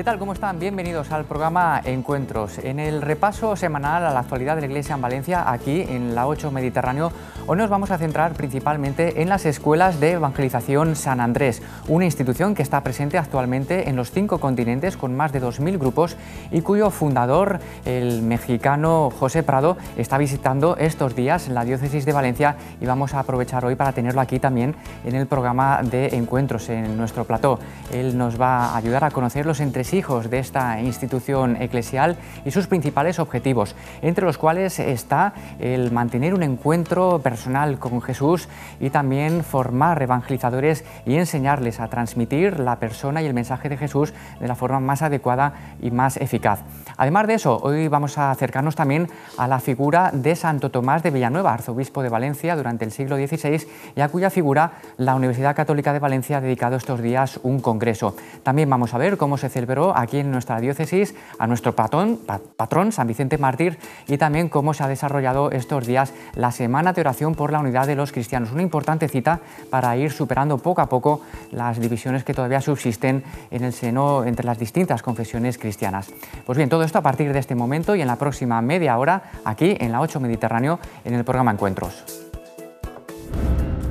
¿Qué tal? ¿Cómo están? Bienvenidos al programa Encuentros. En el repaso semanal a la actualidad de la Iglesia en Valencia, aquí en la 8 Mediterráneo, hoy nos vamos a centrar principalmente en las escuelas de evangelización San Andrés, una institución que está presente actualmente en los cinco continentes con más de 2.000 grupos y cuyo fundador, el mexicano José Prado, está visitando estos días la diócesis de Valencia y vamos a aprovechar hoy para tenerlo aquí también en el programa de Encuentros, en nuestro plató. Él nos va a ayudar a conocer los entre hijos de esta institución eclesial y sus principales objetivos, entre los cuales está el mantener un encuentro personal con Jesús y también formar evangelizadores y enseñarles a transmitir la persona y el mensaje de Jesús de la forma más adecuada y más eficaz. Además de eso, hoy vamos a acercarnos también a la figura de Santo Tomás de Villanueva, arzobispo de Valencia durante el siglo XVI y a cuya figura la Universidad Católica de Valencia ha dedicado estos días un congreso. También vamos a ver cómo se celebró aquí en nuestra diócesis a nuestro patrón, San Vicente Mártir y también cómo se ha desarrollado estos días la Semana de Oración por la Unidad de los Cristianos. Una importante cita para ir superando poco a poco las divisiones que todavía subsisten en el seno entre las distintas confesiones cristianas. Pues bien, todo a partir de este momento y en la próxima media hora aquí en la 8 Mediterráneo en el programa Encuentros.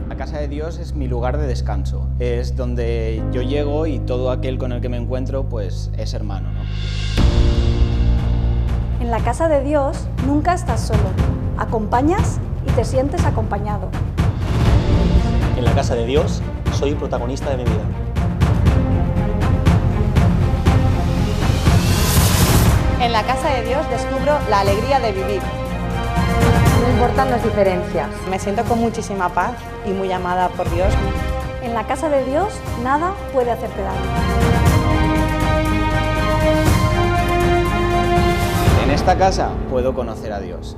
La casa de Dios es mi lugar de descanso, es donde yo llego y todo aquel con el que me encuentro pues es hermano. En la casa de Dios nunca estás solo, acompañas y te sientes acompañado. En la casa de Dios soy protagonista de mi vida. En la casa de Dios descubro la alegría de vivir. No importan las diferencias. Me siento con muchísima paz y muy amada por Dios. En la casa de Dios nada puede hacerte daño. En esta casa puedo conocer a Dios.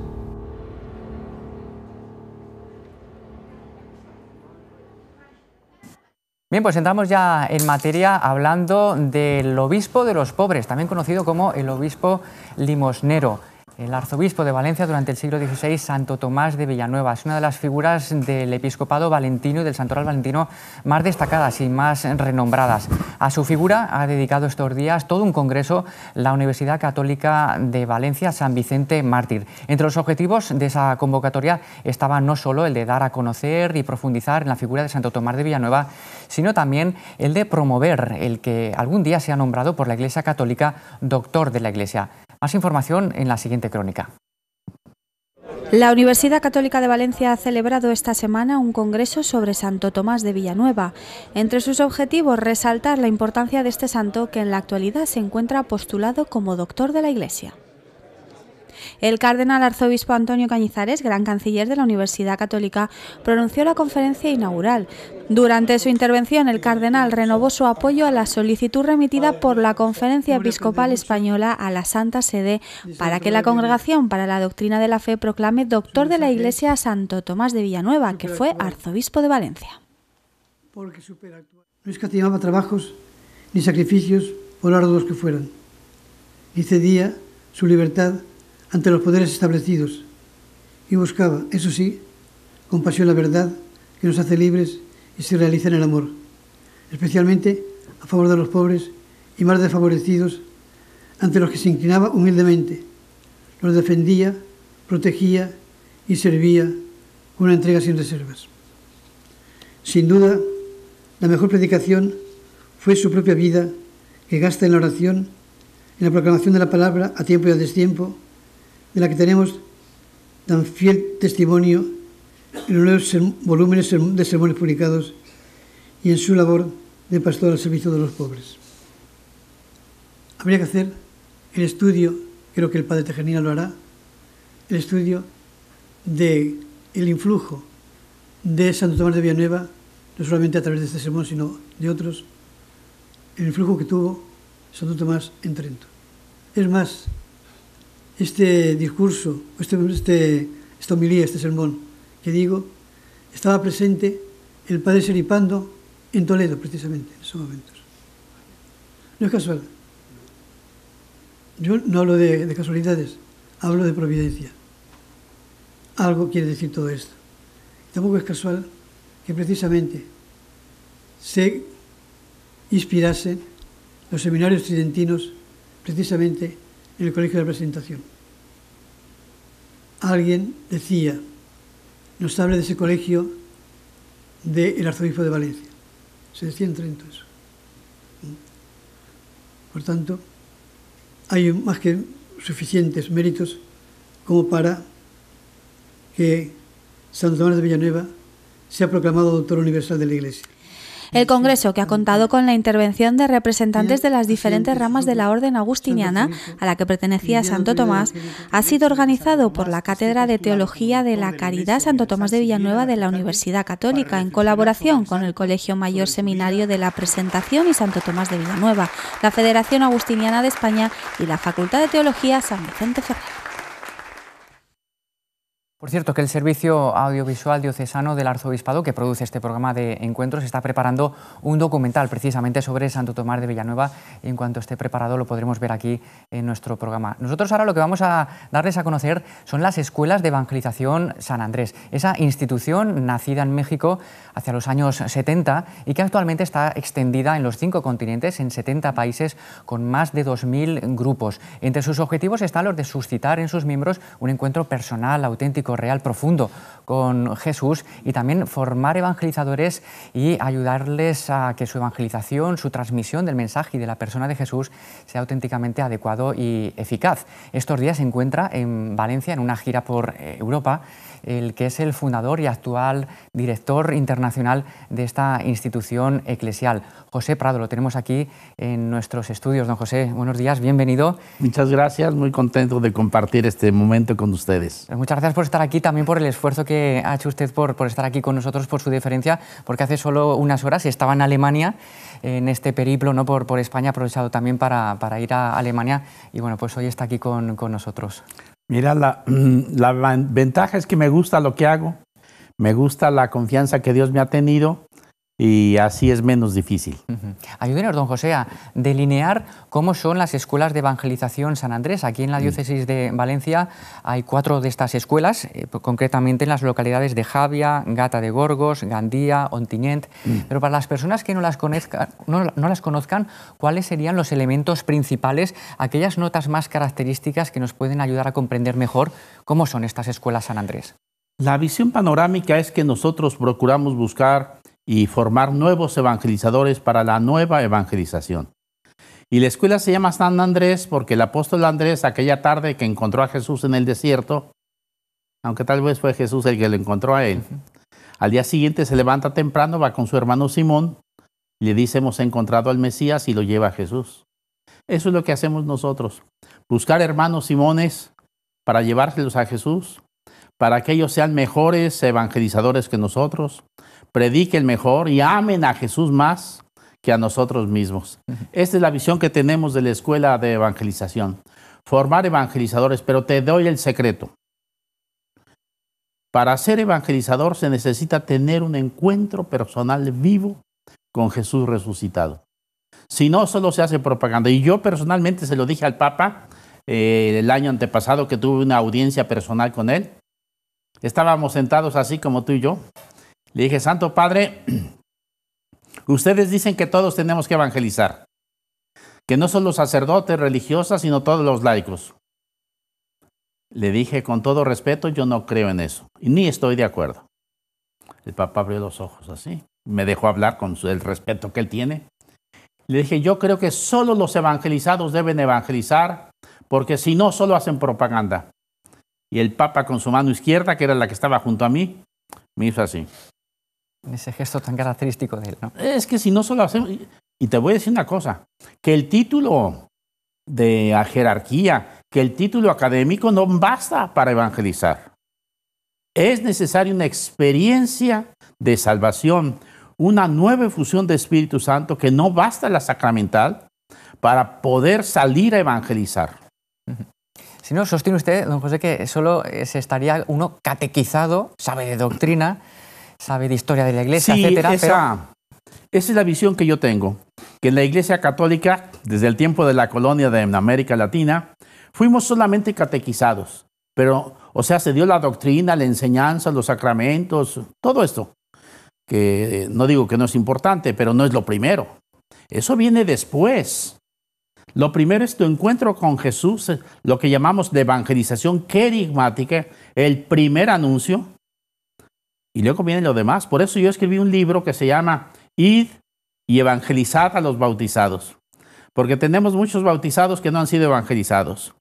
Bien, pues entramos ya en materia hablando del obispo de los pobres, también conocido como el obispo limosnero. El arzobispo de Valencia durante el siglo XVI, Santo Tomás de Villanueva, es una de las figuras del episcopado valentino y del santoral valentino más destacadas y más renombradas. A su figura ha dedicado estos días todo un congreso la Universidad Católica de Valencia San Vicente Mártir. Entre los objetivos de esa convocatoria estaba no solo el de dar a conocer y profundizar en la figura de Santo Tomás de Villanueva, sino también el de promover el que algún día sea nombrado por la Iglesia Católica doctor de la Iglesia. Más información en la siguiente crónica. La Universidad Católica de Valencia ha celebrado esta semana un congreso sobre Santo Tomás de Villanueva. Entre sus objetivos, resaltar la importancia de este santo que en la actualidad se encuentra postulado como doctor de la Iglesia. El cardenal arzobispo Antonio Cañizares, gran canciller de la Universidad Católica, pronunció la conferencia inaugural, durante su intervención, el cardenal renovó su apoyo a la solicitud remitida por la Conferencia Episcopal Española a la Santa Sede para que la Congregación para la Doctrina de la Fe proclame doctor de la Iglesia a Santo Tomás de Villanueva, que fue arzobispo de Valencia. No escatimaba trabajos ni sacrificios, por arduos que fueran, y cedía su libertad ante los poderes establecidos, y buscaba, eso sí, compasión a la verdad que nos hace libres y se realiza en el amor, especialmente a favor de los pobres y más desfavorecidos, ante los que se inclinaba humildemente, los defendía, protegía y servía con una entrega sin reservas. Sin duda, la mejor predicación fue su propia vida, que gasta en la oración, en la proclamación de la palabra a tiempo y a destiempo, de la que tenemos tan fiel testimonio en los volúmenes de sermones publicados y en su labor de pastor al servicio de los pobres. Habría que hacer el estudio, creo que el padre Tejanina lo hará, el estudio del el influjo de Santo Tomás de Villanueva, no solamente a través de este sermón, sino de otros, el influjo que tuvo Santo Tomás en Trento. Es más, este discurso, este, este, esta homilía, este sermón, que digo, estaba presente el padre Seripando en Toledo, precisamente, en esos momentos. No es casual. Yo no hablo de, casualidades, hablo de providencia. Algo quiere decir todo esto. Tampoco es casual que precisamente se inspirase... los seminarios tridentinos precisamente en el Colegio de la Presentación. Alguien decía, nos habla de ese colegio del arzobispo de Valencia. Se decía en Trento eso. Por tanto, hay más que suficientes méritos como para que Santo Tomás de Villanueva sea proclamado doctor universal de la Iglesia. El Congreso, que ha contado con la intervención de representantes de las diferentes ramas de la Orden Agustiniana, a la que pertenecía Santo Tomás, ha sido organizado por la Cátedra de Teología de la Caridad Santo Tomás de Villanueva de la Universidad Católica, en colaboración con el Colegio Mayor Seminario de la Presentación y Santo Tomás de Villanueva, la Federación Agustiniana de España y la Facultad de Teología San Vicente Ferrer. Por cierto, que el Servicio Audiovisual Diocesano del Arzobispado, que produce este programa de encuentros, está preparando un documental precisamente sobre Santo Tomás de Villanueva. En cuanto esté preparado, lo podremos ver aquí en nuestro programa. Nosotros ahora lo que vamos a darles a conocer son las Escuelas de Evangelización San Andrés, esa institución nacida en México hacia los años 70 y que actualmente está extendida en los cinco continentes, en 70 países, con más de 2.000 grupos. Entre sus objetivos están los de suscitar en sus miembros un encuentro personal, auténtico, real, profundo con Jesús y también formar evangelizadores y ayudarles a que su evangelización, su transmisión del mensaje y de la persona de Jesús sea auténticamente adecuado y eficaz. Estos días se encuentra en Valencia en una gira por eh, Europa el que es el fundador y actual director internacional de esta institución eclesial. José Prado, lo tenemos aquí en nuestros estudios. Don José, buenos días, bienvenido. Muchas gracias, muy contento de compartir este momento con ustedes. muchas gracias por estar aquí, también por el esfuerzo que ha hecho usted por, por estar aquí con nosotros, por su diferencia, porque hace solo unas horas estaba en Alemania, en este periplo ¿no? por, por España, aprovechado también para, para ir a Alemania, y bueno, pues hoy está aquí con, con nosotros. Mira, la, mm, la ventaja es que me gusta lo que hago, me gusta la confianza que Dios me ha tenido y así es menos difícil. Ayúdenos, don José, a delinear cómo son las escuelas de evangelización San Andrés. Aquí en la mm. diócesis de Valencia hay cuatro de estas escuelas, eh, concretamente en las localidades de Javia, Gata de Gorgos, Gandía, Ontinyent. Mm. Pero para las personas que no las, no las conozcan, ¿cuáles serían los elementos principales, aquellas notas más características que nos pueden ayudar a comprender mejor cómo son estas escuelas San Andrés? La visión panorámica es que nosotros procuramos buscar y formar nuevos evangelizadores para la nueva evangelización. Y la escuela se llama San Andrés porque el apóstol Andrés aquella tarde que encontró a Jesús en el desierto, aunque tal vez fue Jesús el que lo encontró a él, al día siguiente se levanta temprano, va con su hermano Simón, le dice hemos encontrado al Mesías y lo lleva a Jesús. Eso es lo que hacemos nosotros, buscar hermanos Simones para llevárselos a Jesús, para que ellos sean mejores evangelizadores que nosotros, prediquen mejor y amen a Jesús más que a nosotros mismos. Esta es la visión que tenemos de la escuela de evangelización. Formar evangelizadores, pero te doy el secreto. Para ser evangelizador se necesita tener un encuentro personal vivo con Jesús resucitado. Si no, solo se hace propaganda. Y yo personalmente se lo dije al Papa eh, el año antepasado que tuve una audiencia personal con él. Estábamos sentados así como tú y yo, le dije, Santo Padre, ustedes dicen que todos tenemos que evangelizar, que no son los sacerdotes, religiosas, sino todos los laicos. Le dije, con todo respeto, yo no creo en eso, y ni estoy de acuerdo. El Papa abrió los ojos así, me dejó hablar con el respeto que él tiene. Le dije, yo creo que solo los evangelizados deben evangelizar, porque si no, solo hacen propaganda. Y el papa con su mano izquierda, que era la que estaba junto a mí, me hizo así. Ese gesto tan característico de él, ¿no? Es que si no solo hacemos... Y te voy a decir una cosa, que el título de jerarquía, que el título académico no basta para evangelizar. Es necesaria una experiencia de salvación, una nueva fusión de Espíritu Santo que no basta la sacramental para poder salir a evangelizar. Si no, sostiene usted, don José, que solo eh, se estaría uno catequizado, sabe de doctrina, sabe de historia de la iglesia, etcétera. Esa, esa es la visión que yo tengo, que en la iglesia católica, desde el tiempo de la colonia de América Latina, fuimos solamente catequizados, pero, o sea, se dio la doctrina, la enseñanza, los sacramentos, todo esto, que eh, no digo que no es importante, pero no es lo primero. Eso viene después. Lo primero es tu encuentro con Jesús, lo que llamamos de evangelización querigmática, el primer anuncio, y luego viene lo demás. Por eso yo escribí un libro que se llama Id y evangelizad a los bautizados. Porque tenemos muchos bautizados que no han sido evangelizados.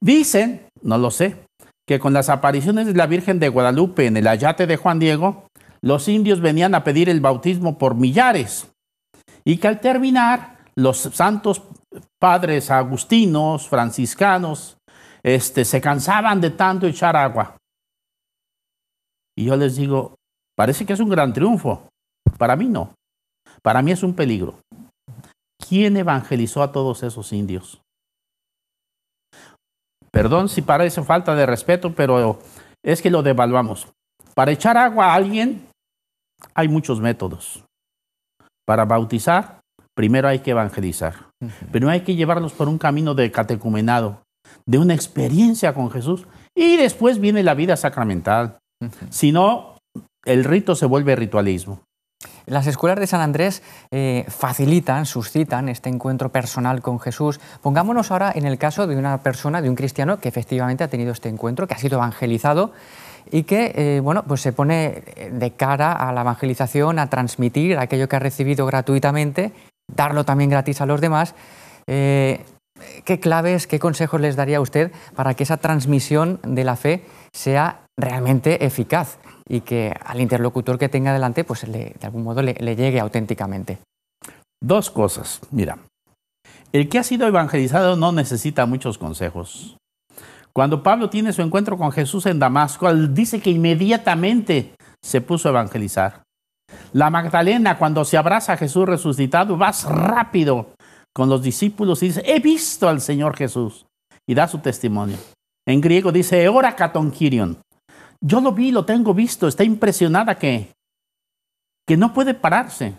Dicen, no lo sé, que con las apariciones de la Virgen de Guadalupe en el ayate de Juan Diego, los indios venían a pedir el bautismo por millares. Y que al terminar, los santos padres agustinos, franciscanos, este, se cansaban de tanto echar agua y yo les digo, parece que es un gran triunfo. Para mí no. Para mí es un peligro. ¿Quién evangelizó a todos esos indios? Perdón si parece falta de respeto, pero es que lo devaluamos. Para echar agua a alguien hay muchos métodos. Para bautizar, primero hay que evangelizar. Pero hay que llevarlos por un camino de catecumenado, de una experiencia con Jesús. Y después viene la vida sacramental. Si no, el rito se vuelve ritualismo. Las escuelas de San Andrés eh, facilitan, suscitan este encuentro personal con Jesús. Pongámonos ahora en el caso de una persona, de un cristiano que efectivamente ha tenido este encuentro, que ha sido evangelizado y que eh, bueno, pues se pone de cara a la evangelización, a transmitir aquello que ha recibido gratuitamente, darlo también gratis a los demás. Eh, ¿Qué claves, qué consejos les daría usted para que esa transmisión de la fe sea realmente eficaz y que al interlocutor que tenga delante, pues de algún modo le, llegue auténticamente. Dos cosas, mira. El que ha sido evangelizado no necesita muchos consejos. Cuando Pablo tiene su encuentro con Jesús en Damasco, él dice que inmediatamente se puso a evangelizar. La Magdalena, cuando se abraza a Jesús resucitado, va rápido con los discípulos y dice, he visto al Señor Jesús. Y da su testimonio. En griego dice, ora katonkirion. Yo lo vi, lo tengo visto, está impresionada que, que no puede pararse.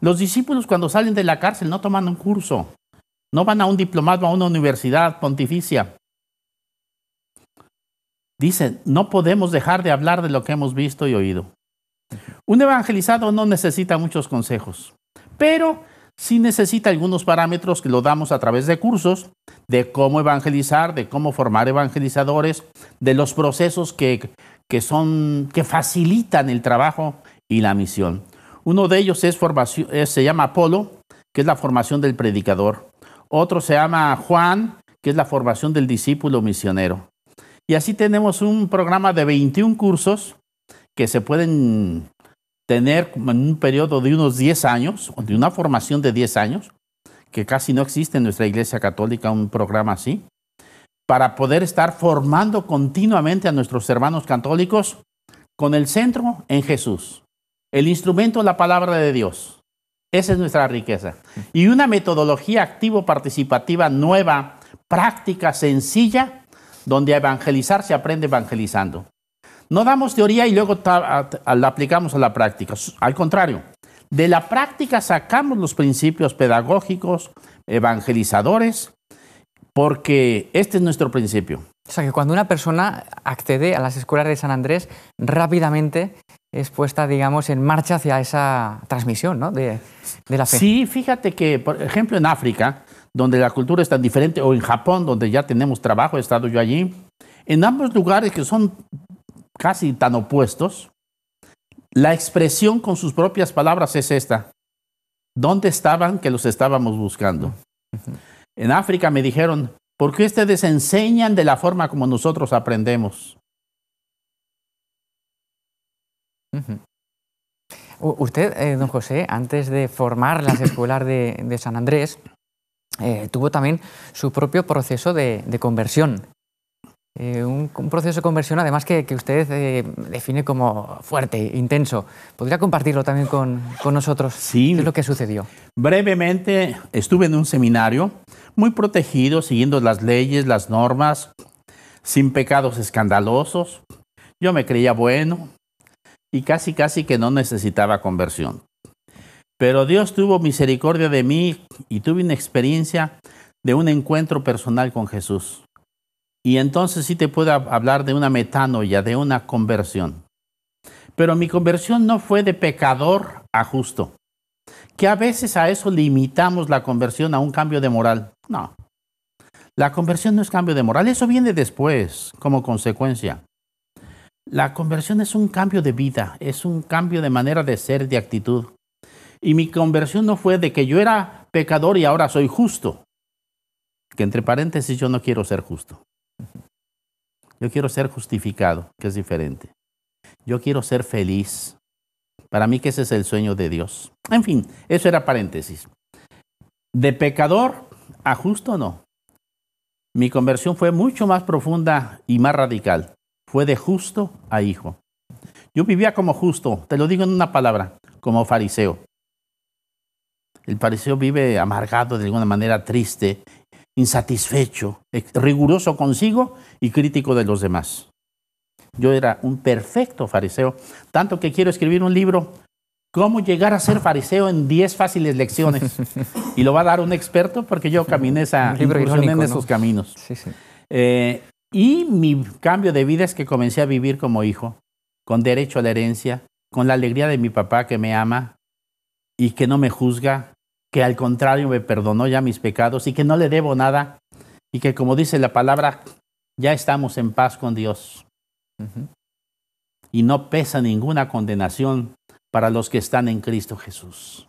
Los discípulos cuando salen de la cárcel no toman un curso, no van a un diplomado, a una universidad pontificia. Dicen, no podemos dejar de hablar de lo que hemos visto y oído. Un evangelizado no necesita muchos consejos, pero sí necesita algunos parámetros que lo damos a través de cursos de cómo evangelizar, de cómo formar evangelizadores, de los procesos que que, son, que facilitan el trabajo y la misión. Uno de ellos es formación, se llama Apolo, que es la formación del predicador. Otro se llama Juan, que es la formación del discípulo misionero. Y así tenemos un programa de 21 cursos que se pueden tener en un periodo de unos 10 años, de una formación de 10 años, que casi no existe en nuestra Iglesia Católica un programa así para poder estar formando continuamente a nuestros hermanos católicos con el centro en Jesús. El instrumento, la palabra de Dios. Esa es nuestra riqueza. Y una metodología activo-participativa nueva, práctica, sencilla, donde evangelizar se aprende evangelizando. No damos teoría y luego la aplicamos a la práctica. Al contrario, de la práctica sacamos los principios pedagógicos, evangelizadores, porque este es nuestro principio. O sea, que cuando una persona accede a las escuelas de San Andrés, rápidamente es puesta, digamos, en marcha hacia esa transmisión ¿no? de, la fe. Sí, fíjate que, por ejemplo, en África, donde la cultura es tan diferente, o en Japón, donde ya tenemos trabajo, he estado yo allí, en ambos lugares que son casi tan opuestos, la expresión con sus propias palabras es esta. ¿Dónde estaban que los estábamos buscando? En África me dijeron, ¿por qué ustedes enseñan de la forma como nosotros aprendemos? Usted, eh, don José, antes de formar las escuelas de, San Andrés, eh, tuvo también su propio proceso de conversión. Eh, un, proceso de conversión, además que, que usted eh, define como fuerte, intenso. ¿Podría compartirlo también con, con nosotros? Sí. ¿Qué es lo que sucedió? Brevemente, estuve en un seminario muy protegido, siguiendo las leyes, las normas, sin pecados escandalosos. Yo me creía bueno y casi, casi que no necesitaba conversión. Pero Dios tuvo misericordia de mí y tuve una experiencia de un encuentro personal con Jesús y entonces sí te puedo hablar de una metanoia, de una conversión. Pero mi conversión no fue de pecador a justo. Que a veces a eso limitamos la conversión a un cambio de moral. No. La conversión no es cambio de moral, eso viene después como consecuencia. La conversión es un cambio de vida, es un cambio de manera de ser, de actitud. Y mi conversión no fue de que yo era pecador y ahora soy justo. Que entre paréntesis yo no quiero ser justo. Yo quiero ser justificado, que es diferente. Yo quiero ser feliz. Para mí que ese es el sueño de Dios. En fin, eso era paréntesis. De pecador a justo no. Mi conversión fue mucho más profunda y más radical. Fue de justo a hijo. Yo vivía como justo, te lo digo en una palabra, como fariseo. El fariseo vive amargado de alguna manera, triste, insatisfecho, riguroso consigo y crítico de los demás. Yo era un perfecto fariseo, tanto que quiero escribir un libro, Cómo llegar a ser fariseo en 10 fáciles lecciones. Y lo va a dar un experto porque yo caminé esa en esos caminos. Eh, y mi cambio de vida es que comencé a vivir como hijo, con derecho a la herencia, con la alegría de mi papá que me ama y que no me juzga que al contrario me perdonó ya mis pecados y que no le debo nada y que como dice la palabra, ya estamos en paz con Dios. Y no pesa ninguna condenación para los que están en Cristo Jesús.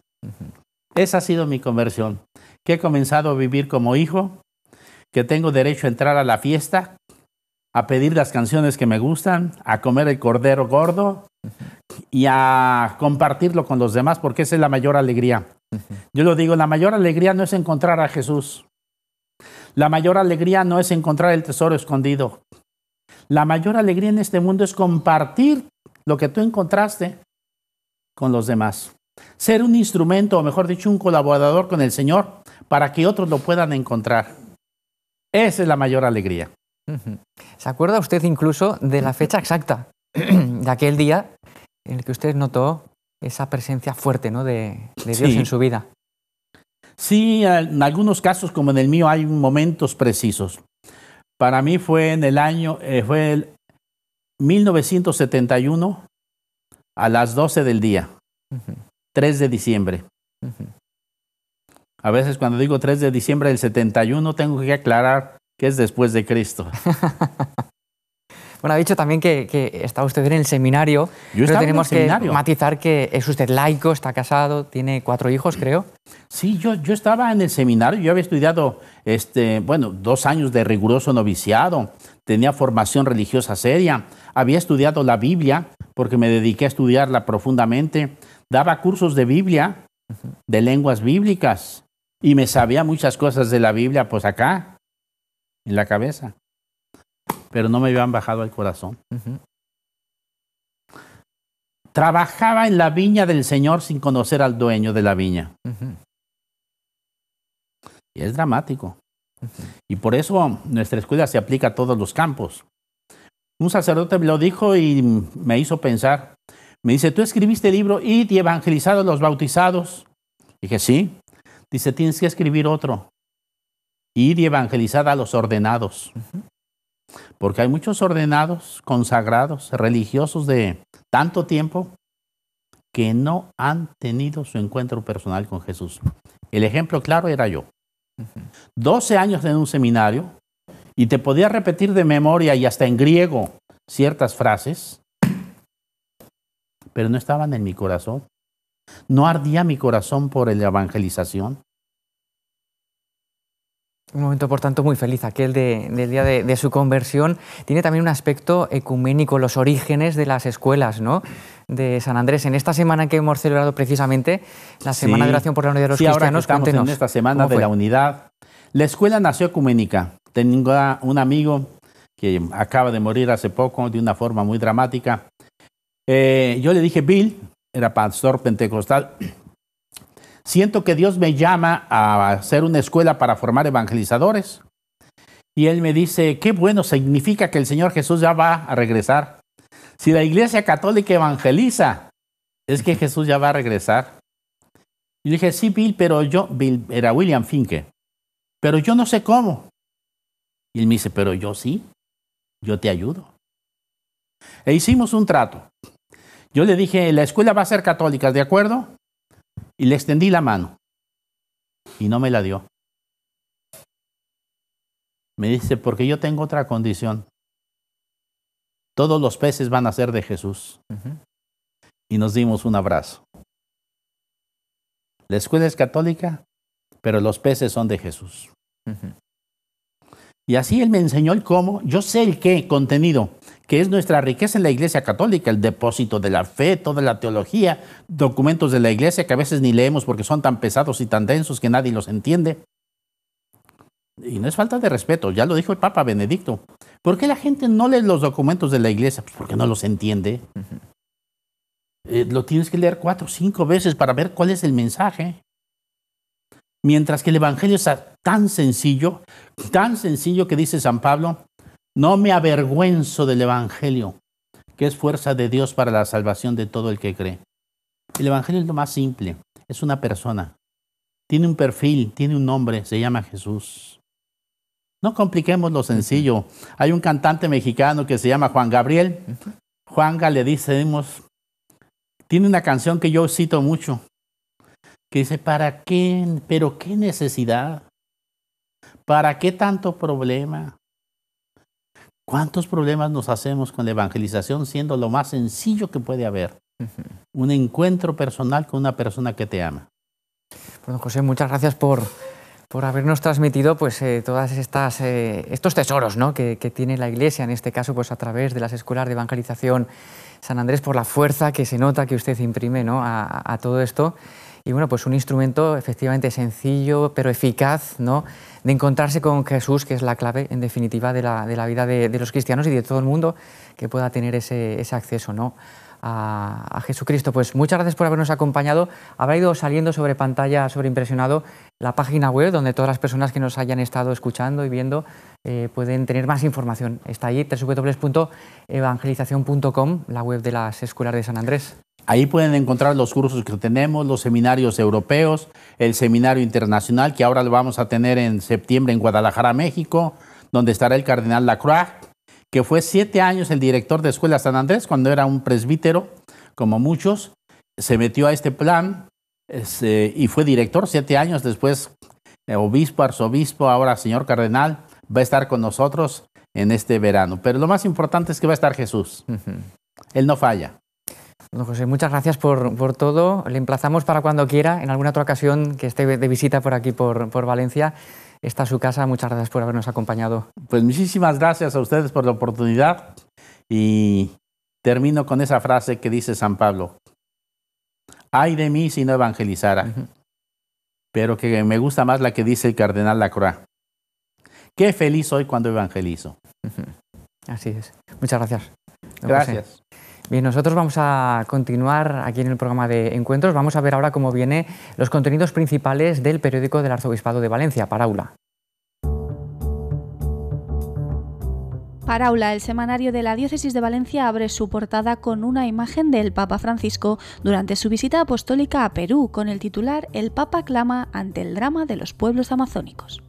Esa ha sido mi conversión, que he comenzado a vivir como hijo, que tengo derecho a entrar a la fiesta, a pedir las canciones que me gustan, a comer el cordero gordo y a compartirlo con los demás, porque esa es la mayor alegría, yo lo digo, la mayor alegría no es encontrar a Jesús. La mayor alegría no es encontrar el tesoro escondido. La mayor alegría en este mundo es compartir lo que tú encontraste con los demás. Ser un instrumento, o mejor dicho, un colaborador con el Señor para que otros lo puedan encontrar. Esa es la mayor alegría. ¿Se acuerda usted incluso de la fecha exacta de aquel día en el que usted notó esa presencia fuerte ¿no? de, Dios en su vida. Sí, en algunos casos, como en el mío, hay momentos precisos. Para mí fue en el año, eh, fue el 1971 a las 12 del día, 3 de diciembre. A veces cuando digo 3 de diciembre del 71 tengo que aclarar que es después de Cristo. Bueno, ha dicho también que, que está usted en el seminario, Yo pero tenemos que seminario. matizar que es usted laico, está casado, tiene cuatro hijos, creo. Sí, yo, yo estaba en el seminario, yo había estudiado, este, bueno, dos años de riguroso noviciado, tenía formación religiosa seria, había estudiado la Biblia, porque me dediqué a estudiarla profundamente, daba cursos de Biblia, de lenguas bíblicas, y me sabía muchas cosas de la Biblia, pues acá, en la cabeza pero no me habían bajado al corazón. Trabajaba en la viña del Señor sin conocer al dueño de la viña. Y es dramático. Y por eso nuestra escuela se aplica a todos los campos. Un sacerdote me lo dijo y me hizo pensar. Me dice, tú escribiste el libro y te a los bautizados. Dije, sí. Dice, tienes que escribir otro. Y evangelizar a los ordenados porque hay muchos ordenados, consagrados, religiosos de tanto tiempo que no han tenido su encuentro personal con Jesús. El ejemplo claro era yo. 12 años en un seminario y te podía repetir de memoria y hasta en griego ciertas frases, pero no estaban en mi corazón. No ardía mi corazón por la evangelización. Un momento, por tanto, muy feliz, aquel del día de, su conversión. Tiene también un aspecto ecuménico, los orígenes de las escuelas ¿no? de San Andrés. En esta semana que hemos celebrado precisamente la Semana de Oración por la Unidad de los Cristianos, ahora estamos en esta Semana de la Unidad. La escuela nació ecuménica. Tengo un amigo que acaba de morir hace poco de una forma muy dramática. Eh, yo le dije, Bill, era pastor pentecostal, Siento que Dios me llama a hacer una escuela para formar evangelizadores. Y él me dice, qué bueno, significa que el Señor Jesús ya va a regresar. Si la Iglesia Católica evangeliza, es que Jesús ya va a regresar. Y dije, sí, Bill, pero yo, Bill, era William Finke, pero yo no sé cómo. Y él me dice, pero yo sí, yo te ayudo. E hicimos un trato. Yo le dije, la escuela va a ser católica, ¿de acuerdo? y le extendí la mano y no me la dio. Me dice, porque yo tengo otra condición. Todos los peces van a ser de Jesús. Y nos dimos un abrazo. La escuela es católica, pero los peces son de Jesús. Y así él me enseñó el cómo, yo sé el qué contenido, que es nuestra riqueza en la Iglesia Católica, el depósito de la fe, toda la teología, documentos de la Iglesia que a veces ni leemos porque son tan pesados y tan densos que nadie los entiende. Y no es falta de respeto, ya lo dijo el Papa Benedicto. ¿Por qué la gente no lee los documentos de la Iglesia? Pues porque no los entiende. Eh, lo tienes que leer cuatro o cinco veces para ver cuál es el mensaje. Mientras que el Evangelio es tan sencillo, tan sencillo que dice San Pablo, no me avergüenzo del Evangelio, que es fuerza de Dios para la salvación de todo el que cree. El Evangelio es lo más simple, es una persona. Tiene un perfil, tiene un nombre, se llama Jesús. No compliquemos lo sencillo. Hay un cantante mexicano que se llama Juan Gabriel. Juanga le decimos, tiene una canción que yo cito mucho, que dice, ¿para qué? ¿Pero qué necesidad? ¿Para qué tanto problema? ¿Cuántos problemas nos hacemos con la evangelización siendo lo más sencillo que puede haber? Un encuentro personal con una persona que te ama. Bueno, José, muchas gracias por, por habernos transmitido pues, eh, todas estas eh, estos tesoros ¿no? que, que, tiene la Iglesia, en este caso pues, a través de las escuelas de evangelización San Andrés, por la fuerza que se nota que usted imprime ¿no? a, a todo esto. Y bueno, pues un instrumento efectivamente sencillo, pero eficaz, ¿no? de encontrarse con Jesús, que es la clave, en definitiva, de la, vida de, los cristianos y de todo el mundo que pueda tener ese, acceso ¿no? a, Jesucristo. Pues muchas gracias por habernos acompañado. Habrá ido saliendo sobre pantalla, sobre impresionado, la página web donde todas las personas que nos hayan estado escuchando y viendo eh, pueden tener más información. Está allí, www.evangelización.com, la web de las Escuelas de San Andrés. Ahí pueden encontrar los cursos que tenemos, los seminarios europeos, el seminario internacional que ahora lo vamos a tener en septiembre en Guadalajara, México, donde estará el cardenal Lacroix, que fue siete años el director de Escuela San Andrés cuando era un presbítero, como muchos, se metió a este plan este, y fue director siete años después, eh, obispo, arzobispo, ahora señor cardenal, va a estar con nosotros en este verano. Pero lo más importante es que va a estar Jesús. Él no falla. Don José, muchas gracias por, todo. Le emplazamos para cuando quiera, en alguna otra ocasión que esté de visita por aquí, por, Valencia. Está su casa. Muchas gracias por habernos acompañado. Pues muchísimas gracias a ustedes por la oportunidad y termino con esa frase que dice San Pablo. Ay de mí si no evangelizara. Pero que me gusta más la que dice el cardenal Lacroix. Qué feliz soy cuando evangelizo. Así es. Muchas gracias. Gracias. Bien, nosotros vamos a continuar aquí en el programa de encuentros. Vamos a ver ahora cómo vienen los contenidos principales del periódico del Arzobispado de Valencia, Paraula. Paraula, el semanario de la Diócesis de Valencia, abre su portada con una imagen del Papa Francisco durante su visita apostólica a Perú, con el titular El Papa clama ante el drama de los pueblos amazónicos.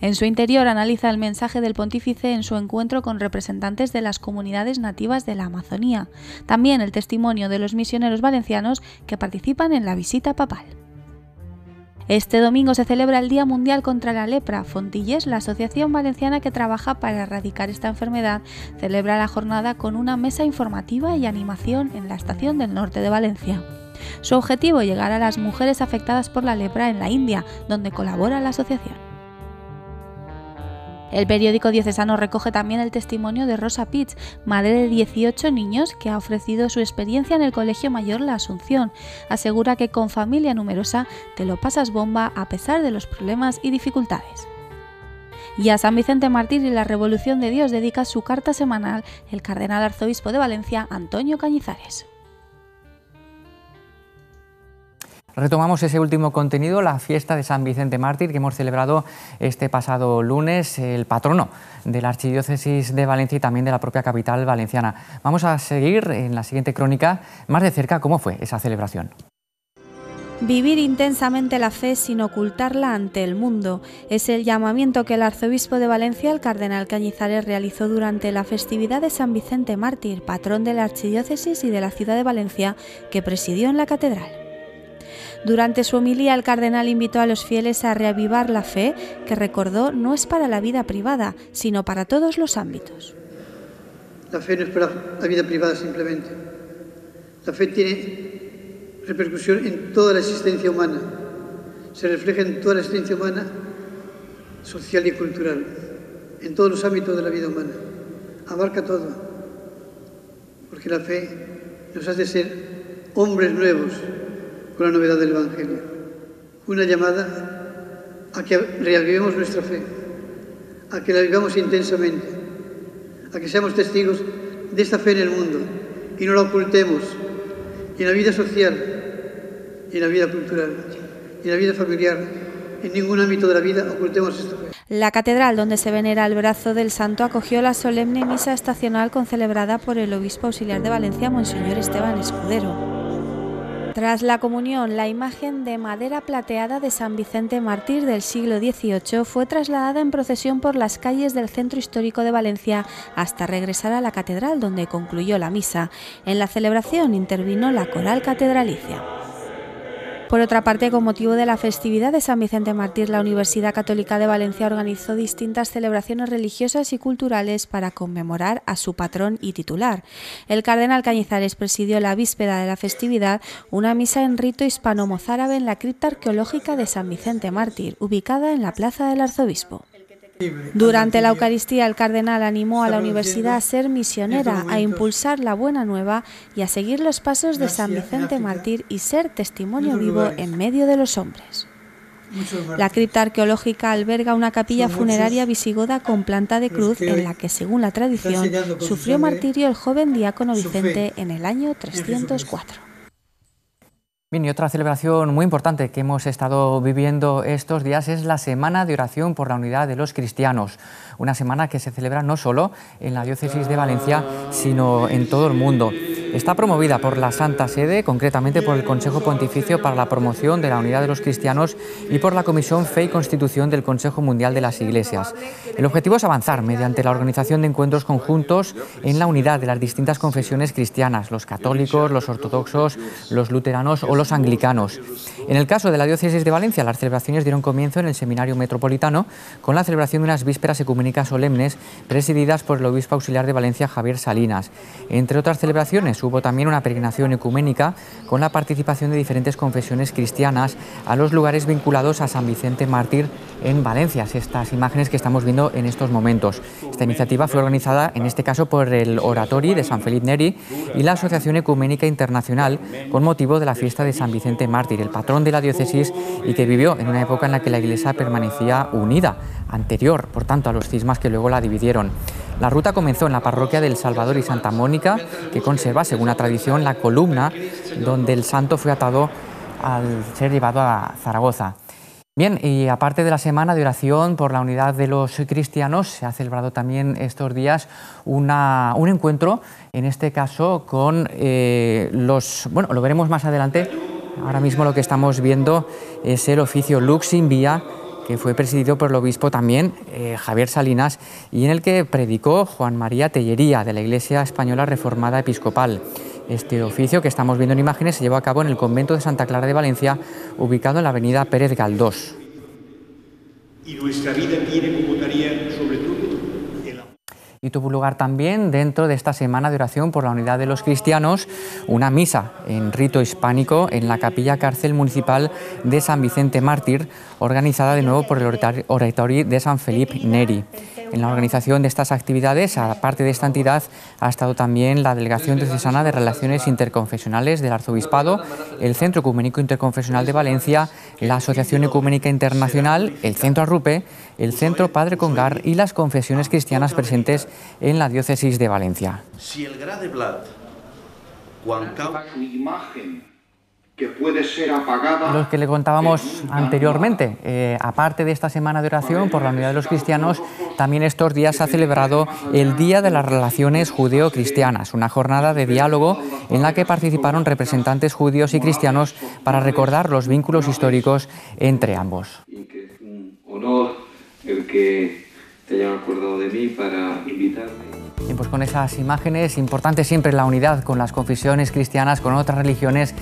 En su interior analiza el mensaje del pontífice en su encuentro con representantes de las comunidades nativas de la Amazonía, también el testimonio de los misioneros valencianos que participan en la visita papal. Este domingo se celebra el Día Mundial contra la Lepra. Fontilles, la asociación valenciana que trabaja para erradicar esta enfermedad, celebra la jornada con una mesa informativa y animación en la estación del norte de Valencia. Su objetivo, llegar a las mujeres afectadas por la lepra en la India, donde colabora la asociación. El periódico diocesano recoge también el testimonio de Rosa Pitts, madre de 18 niños que ha ofrecido su experiencia en el Colegio Mayor La Asunción. Asegura que con familia numerosa te lo pasas bomba a pesar de los problemas y dificultades. Y a San Vicente Mártir y la Revolución de Dios dedica su carta semanal el cardenal arzobispo de Valencia, Antonio Cañizares. Retomamos ese último contenido, la fiesta de San Vicente Mártir que hemos celebrado este pasado lunes, el patrono de la Archidiócesis de Valencia y también de la propia capital valenciana. Vamos a seguir en la siguiente crónica más de cerca cómo fue esa celebración. Vivir intensamente la fe sin ocultarla ante el mundo es el llamamiento que el arzobispo de Valencia, el cardenal Cañizares, realizó durante la festividad de San Vicente Mártir, patrón de la Archidiócesis y de la ciudad de Valencia, que presidió en la catedral. Durante su homilía, el cardenal invitó a los fieles a reavivar la fe, que recordó no es para la vida privada, sino para todos los ámbitos. La fe no es para la vida privada simplemente. La fe tiene repercusión en toda la existencia humana. Se refleja en toda la existencia humana, social y cultural, en todos los ámbitos de la vida humana. Abarca todo. Porque la fe nos hace ser hombres nuevos, con la novedad del Evangelio. Una llamada a que reavivemos nuestra fe, a que la vivamos intensamente, a que seamos testigos de esta fe en el mundo y no la ocultemos en la vida social, en la vida cultural, en la vida familiar, en ningún ámbito de la vida ocultemos esta fe. La catedral donde se venera el brazo del santo acogió la solemne misa estacional concelebrada por el obispo auxiliar de Valencia, Monseñor Esteban Escudero. Tras la comunión, la imagen de madera plateada de San Vicente Mártir del siglo XVIII fue trasladada en procesión por las calles del centro histórico de Valencia hasta regresar a la catedral donde concluyó la misa. En la celebración intervino la coral catedralicia. Por otra parte, con motivo de la festividad de San Vicente Mártir, la Universidad Católica de Valencia organizó distintas celebraciones religiosas y culturales para conmemorar a su patrón y titular. El cardenal Cañizares presidió la víspera de la festividad una misa en rito hispano-mozárabe en la cripta arqueológica de San Vicente Mártir, ubicada en la plaza del arzobispo. Durante la Eucaristía, el cardenal animó a la universidad a ser misionera, a impulsar la buena nueva y a seguir los pasos de San Vicente Mártir y ser testimonio vivo en medio de los hombres. La cripta arqueológica alberga una capilla funeraria visigoda con planta de cruz en la que, según la tradición, sufrió martirio el joven diácono Vicente en el año 304. Bien, y otra celebración muy importante que hemos estado viviendo estos días es la Semana de Oración por la Unidad de los Cristianos. Una semana que se celebra no solo en la Diócesis de Valencia, sino en todo el mundo. Está promovida por la Santa Sede, concretamente por el Consejo Pontificio para la Promoción de la Unidad de los Cristianos y por la Comisión Fe y Constitución del Consejo Mundial de las Iglesias. El objetivo es avanzar mediante la organización de encuentros conjuntos en la unidad de las distintas confesiones cristianas, los católicos, los ortodoxos, los luteranos o los anglicanos. En el caso de la diócesis de Valencia, las celebraciones dieron comienzo en el Seminario Metropolitano con la celebración de unas vísperas ecuménicas solemnes presididas por el obispo auxiliar de Valencia, Javier Salinas. Entre otras celebraciones, hubo también una peregrinación ecuménica con la participación de diferentes confesiones cristianas a los lugares vinculados a San Vicente Mártir en Valencia. Estas imágenes que estamos viendo en estos momentos. Esta iniciativa fue organizada en este caso por el Oratorio de San Felipe Neri y la Asociación Ecuménica Internacional con motivo de la fiesta de San Vicente Mártir, el patrón de la diócesis y que vivió en una época en la que la Iglesia permanecía unida, anterior, por tanto, a los cismas que luego la dividieron. La ruta comenzó en la parroquia del Salvador y Santa Mónica, que conserva según la tradición, la columna donde el santo fue atado al ser llevado a Zaragoza. Bien, y aparte de la semana de oración por la unidad de los cristianos, se ha celebrado también estos días un encuentro, en este caso con eh, los, bueno, lo veremos más adelante, ahora mismo lo que estamos viendo es el oficio Lux in Vía, que fue presidido por el obispo también eh, Javier Salinas y en el que predicó Juan María Tellería de la Iglesia Española Reformada Episcopal. Este oficio que estamos viendo en imágenes se llevó a cabo en el convento de Santa Clara de Valencia, ubicado en la avenida Pérez Galdós y tuvo lugar también dentro de esta semana de oración por la unidad de los cristianos una misa en rito hispánico en la capilla cárcel municipal de San Vicente Mártir, organizada de nuevo por el oratorio de San Felipe Neri. En la organización de estas actividades, aparte de esta entidad, ha estado también la Delegación Diocesana de Relaciones Interconfesionales del Arzobispado, el Centro Ecuménico Interconfesional de Valencia, la Asociación Ecuménica Internacional, el Centro Arrupe, el Centro Padre Congar y las confesiones cristianas presentes en la diócesis de Valencia. Si que puede ser apagada. Los que le contábamos anteriormente, eh, aparte de esta semana de oración por la unidad de los cristianos, también estos días se ha celebrado el Día de las Relaciones Judeo-Cristianas, una jornada de diálogo en la que participaron representantes judíos y cristianos para recordar los vínculos históricos entre ambos el que te hayan acordado de mí para invitarme. Bien, pues con esas imágenes, importante siempre la unidad con las confesiones cristianas, con otras religiones,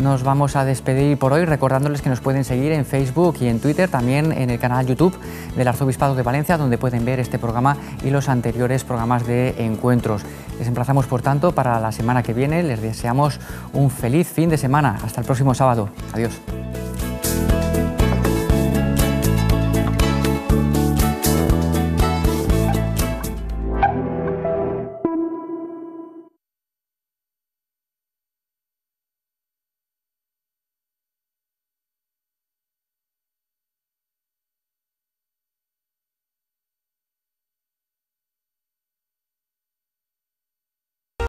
nos vamos a despedir por hoy recordándoles que nos pueden seguir en Facebook y en Twitter, también en el canal YouTube del Arzobispado de Valencia, donde pueden ver este programa y los anteriores programas de encuentros. Les emplazamos, por tanto, para la semana que viene. Les deseamos un feliz fin de semana. Hasta el próximo sábado. Adiós.